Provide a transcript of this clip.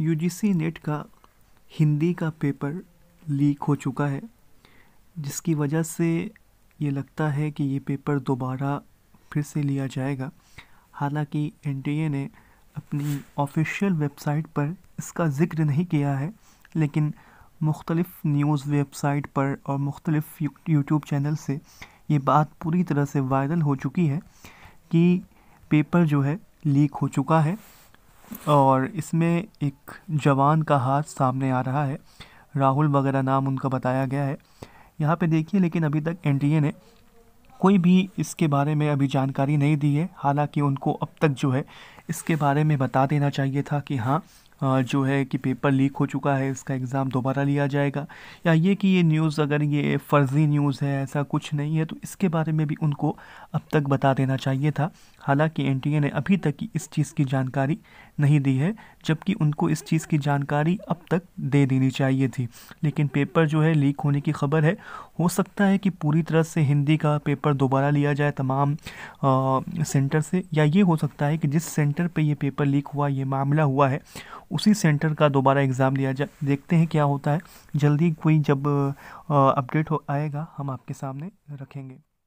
UGC net का हिंदी का paper leak हो चुका है जिसकी वजह से ये लगता है कि ये पेपर दोबारा फिर से लिया जाएगा हालांकि एनटीए ने अपनी ऑफिशियल वेबसाइट पर इसका ज़िक्र नहीं किया है लेकिन मुख्तलिफ़ न्यूज़ वेबसाइट पर और मुख्तलिफ़ यूट्यूब चैनल से ये बात पूरी तरह से वायरल हो चुकी है कि पेपर जो है लीक हो चुका है और इसमें एक जवान का हाथ सामने आ रहा है राहुल वगैरह नाम उनका बताया गया है यहाँ पे देखिए लेकिन अभी तक एनटीए ने कोई भी इसके बारे में अभी जानकारी नहीं दी है हालांकि उनको अब तक जो है इसके बारे में बता देना चाहिए था कि हाँ जो है कि पेपर लीक हो चुका है इसका एग्ज़ाम दोबारा लिया जाएगा या ये कि ये न्यूज़ अगर ये फ़र्ज़ी न्यूज़ है ऐसा कुछ नहीं है तो इसके बारे में भी उनको अब तक बता देना चाहिए था हालांकि एनटीए ने अभी तक इस चीज़ की जानकारी नहीं दी है जबकि उनको इस चीज़ की जानकारी अब तक दे देनी चाहिए थी लेकिन पेपर जो है लीक होने की खबर है हो सकता है कि पूरी तरह से हिंदी का पेपर दोबारा लिया जाए तमाम आ, सेंटर से या ये हो सकता है कि जिस सेंटर सेंटर पे ये पेपर लीक हुआ ये मामला हुआ है उसी सेंटर का दोबारा एग्ज़ाम लिया जा देखते हैं क्या होता है जल्दी कोई जब अपडेट हो आएगा हम आपके सामने रखेंगे